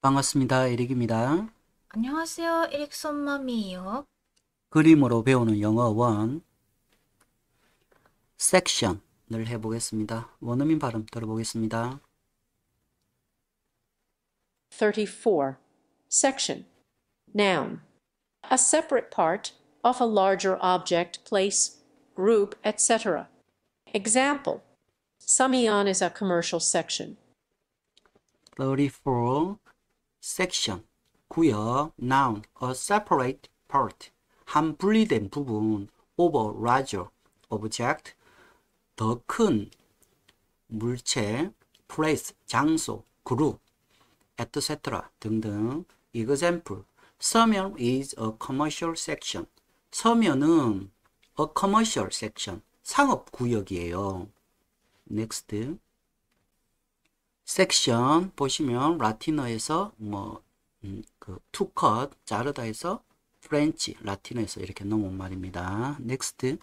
반갑습니다. 에릭입니다. 안녕하세요. 에릭손 맘이에요. 그림으로 배우는 영어 원 섹션을 해보겠습니다. 원어민 발음 들어보겠습니다. 34. Section. Noun. A separate part of a larger object, place, group, etc. Example. Samyang is a commercial section. 34. section, 구역, noun, a separate part, 한 분리된 부분, of v a larger object, 더 큰 물체, place, 장소, group etc. 등등. example, 서면 is a commercial section. 서면은 a commercial section, 상업 구역이에요. next. 섹션 보시면 라틴어에서 뭐 음, 그, 투컷 자르다 해서 프렌치 라틴어에서 이렇게 넘어온 말입니다. 넥스트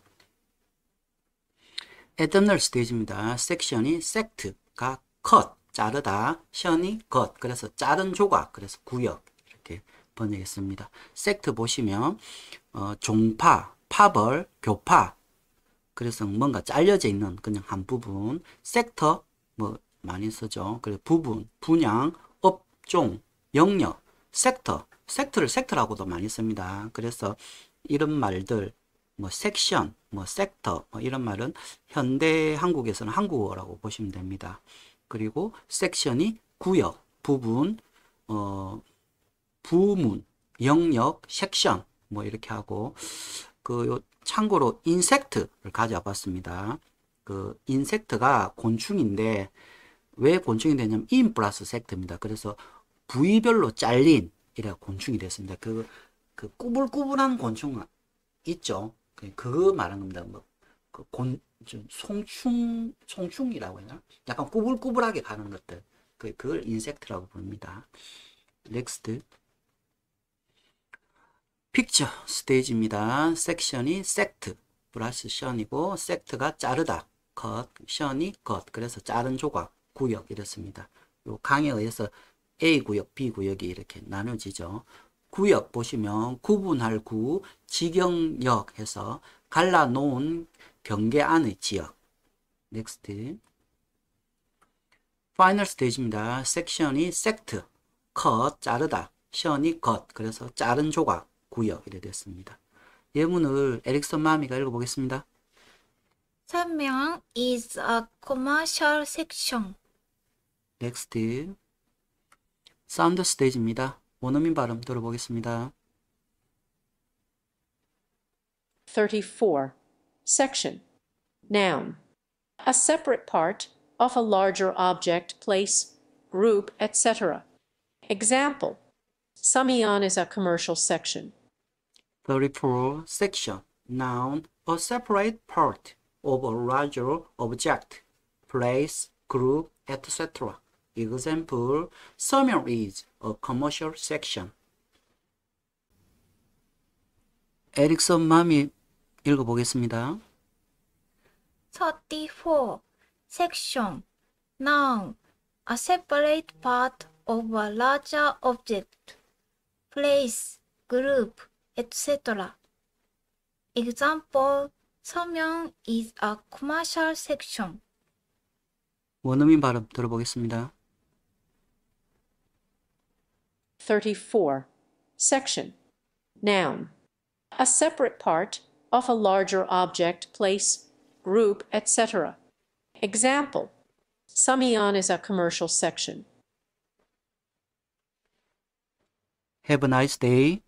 에덤널 스테이지입니다. 섹션이 섹트가 컷 자르다 션이 컷 그래서 자른 조각 그래서 구역 이렇게 번역했습니다. 섹트 보시면 어, 종파 파벌 교파 그래서 뭔가 잘려져 있는 그냥 한 부분 섹터 뭐 많이 쓰죠. 그래서 부분, 분양, 업종, 영역, 섹터, 섹터를 섹터라고도 많이 씁니다. 그래서 이런 말들, 뭐 섹션, 뭐 섹터, 뭐 이런 말은 현대 한국에서는 한국어라고 보시면 됩니다. 그리고 섹션이 구역, 부분, 어, 부문, 영역, 섹션 뭐 이렇게 하고 그 참고로 인섹트를 가져와 봤습니다. 그 인섹트가 곤충인데 왜 곤충이 되냐면 인 플러스 섹트입니다. 그래서 부위별로 잘린 이래 곤충이 됐습니다. 그, 그 꾸불꾸불한 곤충 있죠. 그거 그 말한 겁니다. 뭐, 그 곤, 송충, 송충이라고 해나? 야하 약간 꾸불꾸불하게 가는 것들. 그, 그걸 인섹트라고 부릅니다. 넥스트. 픽처 스테이지입니다. 섹션이 섹트 플러스 션이고 섹트가 자르다 컷 션이 컷 그래서 자른 조각 구역 이렇습니다. 요 강에 의해서 A구역, B구역이 이렇게 나눠지죠. 구역 보시면 구분할 구, 지경역 해서 갈라놓은 경계 안의 지역. 넥스트. 파이널 스테이지입니다. 섹션이 섹트, 컷, 자르다, 션이 컷, 그래서 자른 조각, 구역 이래 됐습니다. 예문을 에릭슨 마미가 읽어보겠습니다. 선명 is a commercial section. 넥스트 사운드 스테이지입니다. 원어민 발음 들어보겠습니다. 34. Section. Noun. A separate part of a larger object, place, group, etc. Example. Samyan is a commercial section. 34. Section. Noun. A separate part of a larger object, place, group, etc. Example, summer is a commercial section. 에릭선 맘이 읽어보겠습니다. 34. Section. Noun. A separate part of a larger object. Place, group, etc. Example, 서명 is a commercial section. 원어민 발음 들어보겠습니다. 34. Section. Noun. A separate part of a larger object, place, group, etc. Example. Samyan is a commercial section. Have a nice day.